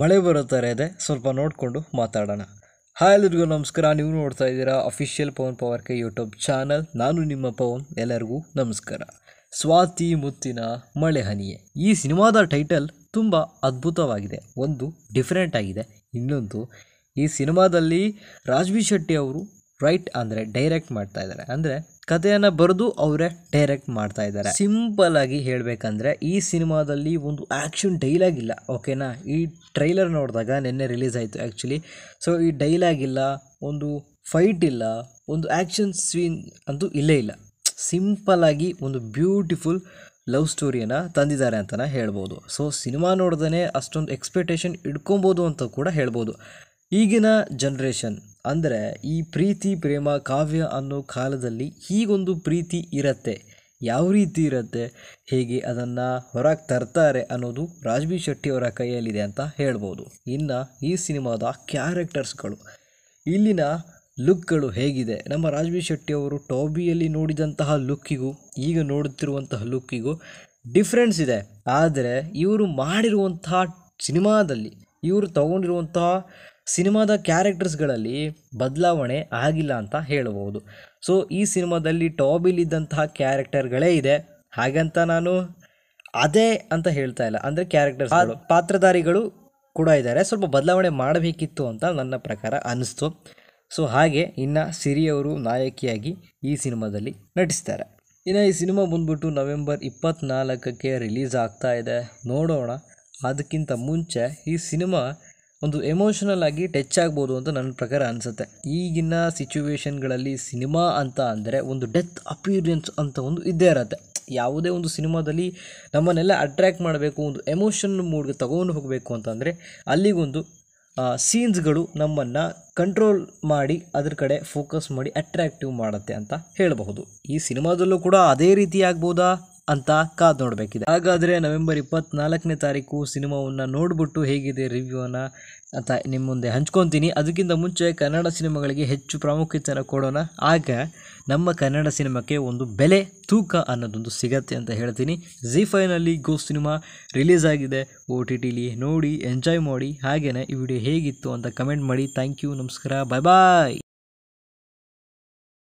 ಮಳೆ ಬರೋ ಥರ ಇದೆ ಸ್ವಲ್ಪ ನೋಡಿಕೊಂಡು ಮಾತಾಡೋಣ ಹಾಯ್ ಎಲ್ಲರಿಗೂ ನಮಸ್ಕಾರ ನೀವು ನೋಡ್ತಾ ಇದ್ದೀರಾ ಅಫಿಷಿಯಲ್ ಪವನ್ ಪವರ್ ಕೆ ಯೂಟ್ಯೂಬ್ ಚಾನಲ್ ನಾನು ನಿಮ್ಮ ಪವನ್ ಎಲ್ಲರಿಗೂ ನಮಸ್ಕಾರ ಸ್ವಾತಿ ಮುತ್ತಿನ ಮಳೆ ಹನಿಯೇ ಈ ಸಿನಿಮಾದ ಟೈಟಲ್ ತುಂಬ ಅದ್ಭುತವಾಗಿದೆ ಒಂದು ಡಿಫ್ರೆಂಟ್ ಆಗಿದೆ ಇನ್ನೊಂದು ಈ ಸಿನಿಮಾದಲ್ಲಿ ರಾಜ್ವಿ ಶೆಟ್ಟಿ ಅವರು ರೈಟ್ ಅಂದರೆ ಡೈರೆಕ್ಟ್ ಮಾಡ್ತಾ ಇದ್ದಾರೆ ಅಂದರೆ ಕಥೆಯನ್ನು ಬರೆದು ಅವರೇ ಡೈರೆಕ್ಟ್ ಮಾಡ್ತಾ ಇದ್ದಾರೆ ಸಿಂಪಲ್ ಆಗಿ ಹೇಳಬೇಕಂದ್ರೆ ಈ ಸಿನಿಮಾದಲ್ಲಿ ಒಂದು ಆ್ಯಕ್ಷನ್ ಡೈಲಾಗ್ ಇಲ್ಲ ಓಕೆನಾ ಈ ಟ್ರೈಲರ್ ನೋಡಿದಾಗ ನಿನ್ನೆ ರಿಲೀಸ್ ಆಯಿತು ಆ್ಯಕ್ಚುಲಿ ಸೊ ಈ ಡೈಲಾಗ್ ಇಲ್ಲ ಒಂದು ಫೈಟ್ ಇಲ್ಲ ಒಂದು ಆ್ಯಕ್ಷನ್ ಸೀನ್ ಅಂತೂ ಇಲ್ಲೇ ಇಲ್ಲ ಆಗಿ ಒಂದು ಬ್ಯೂಟಿಫುಲ್ ಲವ್ ಸ್ಟೋರಿಯನ್ನು ತಂದಿದ್ದಾರೆ ಅಂತಲೇ ಹೇಳ್ಬೋದು ಸೊ ಸಿನಿಮಾ ನೋಡ್ದೇ ಅಷ್ಟೊಂದು ಎಕ್ಸ್ಪೆಕ್ಟೇಷನ್ ಇಟ್ಕೊಬೋದು ಅಂತ ಕೂಡ ಹೇಳ್ಬೋದು ಈಗಿನ ಜನ್ರೇಷನ್ ಅಂದರೆ ಈ ಪ್ರೀತಿ ಪ್ರೇಮ ಕಾವ್ಯ ಅನ್ನೋ ಕಾಲದಲ್ಲಿ ಹೀಗೊಂದು ಪ್ರೀತಿ ಇರತ್ತೆ ಯಾವ ರೀತಿ ಇರುತ್ತೆ ಹೇಗೆ ಅದನ್ನು ಹೊರಗೆ ತರ್ತಾರೆ ಅನ್ನೋದು ರಾಜ್ಬಿ ಶೆಟ್ಟಿಯವರ ಕೈಯಲ್ಲಿದೆ ಅಂತ ಹೇಳ್ಬೋದು ಇನ್ನು ಈ ಸಿನಿಮಾದ ಕ್ಯಾರೆಕ್ಟರ್ಸ್ಗಳು ಇಲ್ಲಿನ ಲುಕ್ಗಳು ಹೇಗಿದೆ ನಮ್ಮ ರಾಜ್ಬಿ ಶೆಟ್ಟಿಯವರು ಟಾಬಿಯಲ್ಲಿ ನೋಡಿದಂತಹ ಲುಕ್ಕಿಗೂ ಈಗ ನೋಡುತ್ತಿರುವಂತಹ ಲುಕ್ಕಿಗೂ ಡಿಫ್ರೆನ್ಸ್ ಇದೆ ಆದರೆ ಇವರು ಮಾಡಿರುವಂತಹ ಸಿನಿಮಾದಲ್ಲಿ ಇವರು ತಗೊಂಡಿರುವಂತಹ ಸಿನಿಮಾದ ಕ್ಯಾರೆಕ್ಟರ್ಸ್ಗಳಲ್ಲಿ ಬದಲಾವಣೆ ಆಗಿಲ್ಲ ಅಂತ ಹೇಳಬಹುದು ಸೊ ಈ ಸಿನಿಮಾದಲ್ಲಿ ಇದ್ದಂತಹ ಕ್ಯಾರೆಕ್ಟರ್ಗಳೇ ಇದೆ ಹಾಗಂತ ನಾನು ಅದೇ ಅಂತ ಹೇಳ್ತಾ ಇಲ್ಲ ಅಂದರೆ ಕ್ಯಾರೆಕ್ಟರ್ಸ್ ಪಾತ್ರಧಾರಿಗಳು ಕೂಡ ಇದ್ದಾರೆ ಸ್ವಲ್ಪ ಬದಲಾವಣೆ ಮಾಡಬೇಕಿತ್ತು ಅಂತ ನನ್ನ ಪ್ರಕಾರ ಅನ್ನಿಸ್ತು ಸೊ ಹಾಗೆ ಇನ್ನು ಸಿರಿಯವರು ನಾಯಕಿಯಾಗಿ ಈ ಸಿನಿಮಾದಲ್ಲಿ ನಟಿಸ್ತಾರೆ ಇನ್ನು ಈ ಸಿನಿಮಾ ಬಂದ್ಬಿಟ್ಟು ನವೆಂಬರ್ ಇಪ್ಪತ್ತ್ನಾಲ್ಕಕ್ಕೆ ರಿಲೀಸ್ ಆಗ್ತಾ ಇದೆ ನೋಡೋಣ ಅದಕ್ಕಿಂತ ಮುಂಚೆ ಈ ಸಿನಿಮಾ ಒಂದು ಎಮೋಷನಲ್ ಆಗಿ ಟಚ್ ಆಗ್ಬೋದು ಅಂತ ನನ್ನ ಪ್ರಕಾರ ಅನಿಸುತ್ತೆ ಈಗಿನ ಸಿಚುವೇಶನ್ಗಳಲ್ಲಿ ಸಿನಿಮಾ ಅಂತ ಅಂದರೆ ಒಂದು ಡೆತ್ ಅಪೀರಿಯನ್ಸ್ ಅಂತ ಒಂದು ಇದ್ದೇ ಇರತ್ತೆ ಯಾವುದೇ ಒಂದು ಸಿನಿಮಾದಲ್ಲಿ ನಮ್ಮನ್ನೆಲ್ಲ ಅಟ್ರ್ಯಾಕ್ಟ್ ಮಾಡಬೇಕು ಒಂದು ಎಮೋಷನ್ ಮೂಡ್ಗೆ ತಗೊಂಡು ಹೋಗಬೇಕು ಅಂತಂದರೆ ಅಲ್ಲಿಗೊಂದು ಸೀನ್ಸ್ಗಳು ನಮ್ಮನ್ನು ಕಂಟ್ರೋಲ್ ಮಾಡಿ ಅದ್ರ ಕಡೆ ಫೋಕಸ್ ಮಾಡಿ ಅಟ್ರ್ಯಾಕ್ಟಿವ್ ಮಾಡುತ್ತೆ ಅಂತ ಹೇಳಬಹುದು ಈ ಸಿನಿಮಾದಲ್ಲೂ ಕೂಡ ಅದೇ ರೀತಿ ಆಗ್ಬೋದಾ ಅಂತ ಕಾದು ನೋಡಬೇಕಿದೆ ಹಾಗಾದರೆ ನವೆಂಬರ್ ಇಪ್ಪತ್ನಾಲ್ಕನೇ ತಾರೀಕು ಸಿನಿಮಾವನ್ನು ನೋಡಿಬಿಟ್ಟು ಹೇಗಿದೆ ರಿವ್ಯೂನ ಅಂತ ನಿಮ್ಮ ಮುಂದೆ ಹಂಚ್ಕೊತೀನಿ ಅದಕ್ಕಿಂತ ಮುಂಚೆ ಕನ್ನಡ ಸಿನಿಮಾಗಳಿಗೆ ಹೆಚ್ಚು ಪ್ರಾಮುಖ್ಯತೆಯನ್ನು ಕೊಡೋಣ ಆಗ ನಮ್ಮ ಕನ್ನಡ ಸಿನಿಮಾಕ್ಕೆ ಒಂದು ಬೆಲೆ ತೂಕ ಅನ್ನೋದೊಂದು ಸಿಗತ್ತೆ ಅಂತ ಹೇಳ್ತೀನಿ ಝಿ ಫೈನಲ್ಲಿ ಗೋ ಸಿನಿಮಾ ರಿಲೀಸ್ ಆಗಿದೆ ಒ ಟಿ ಟಿಲಿ ನೋಡಿ ಎಂಜಾಯ್ ಮಾಡಿ ಹಾಗೆಯೇ ಈ ವಿಡಿಯೋ ಹೇಗಿತ್ತು ಅಂತ ಕಮೆಂಟ್ ಮಾಡಿ ಥ್ಯಾಂಕ್ ಯು ನಮಸ್ಕಾರ ಬಾಯ್ ಬಾಯ್